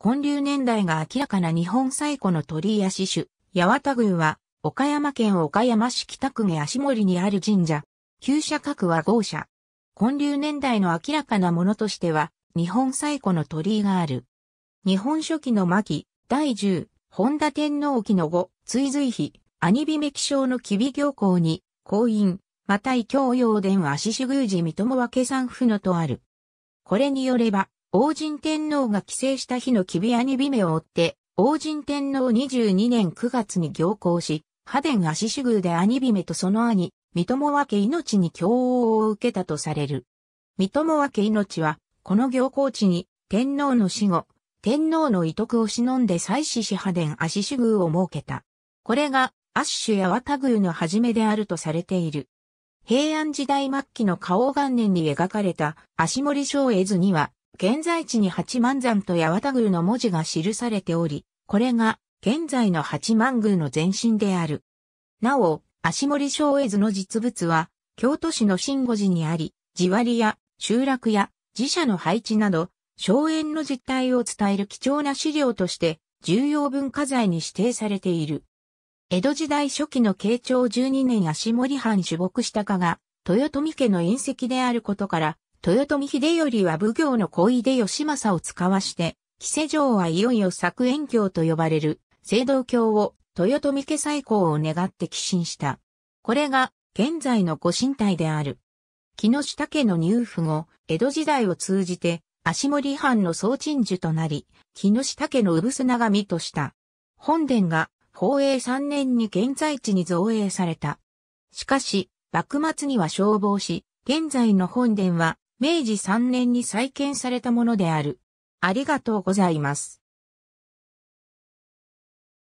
混流年代が明らかな日本最古の鳥居足種、八幡宮は、岡山県岡山市北区毛足森にある神社、旧社各は豪社。混流年代の明らかなものとしては、日本最古の鳥居がある。日本初期の巻、第十、本田天皇紀の後、追随碑、兄日目気象の吉備行行に、公院、また異教陽殿足主宮寺三友分け三府のとある。これによれば、王神天皇が帰省した日のキビアニビメを追って、王神天皇22年9月に行幸し、派伝足主宮で兄姫とその兄、三友分け命に共応を受けたとされる。三友分け命は、この行幸地に、天皇の死後、天皇の遺徳を忍んで祭祀し派伝足主宮を設けた。これが、アッシュやワタ宮の始めであるとされている。平安時代末期の花王元年に描かれた足森章絵図には、現在地に八幡山と八幡宮の文字が記されており、これが現在の八幡宮の前身である。なお、足森昭絵図の実物は、京都市の新五寺にあり、地割りや集落や寺社の配置など、荘園の実態を伝える貴重な資料として重要文化財に指定されている。江戸時代初期の慶長12年足森藩主木下家が豊臣家の隕石であることから豊臣秀頼は奉行の小出義政を使わして、木瀬城はいよいよ作縁教と呼ばれる、聖堂教を豊臣家再興を願って寄進した。これが、現在のご神体である。木下家の入府後、江戸時代を通じて、足森藩の総鎮守となり、木下家の産砂みとした。本殿が、宝永3年に現在地に造営された。しかし、幕末には消防し、現在の本殿は明治3年に再建されたものである。ありがとうございます。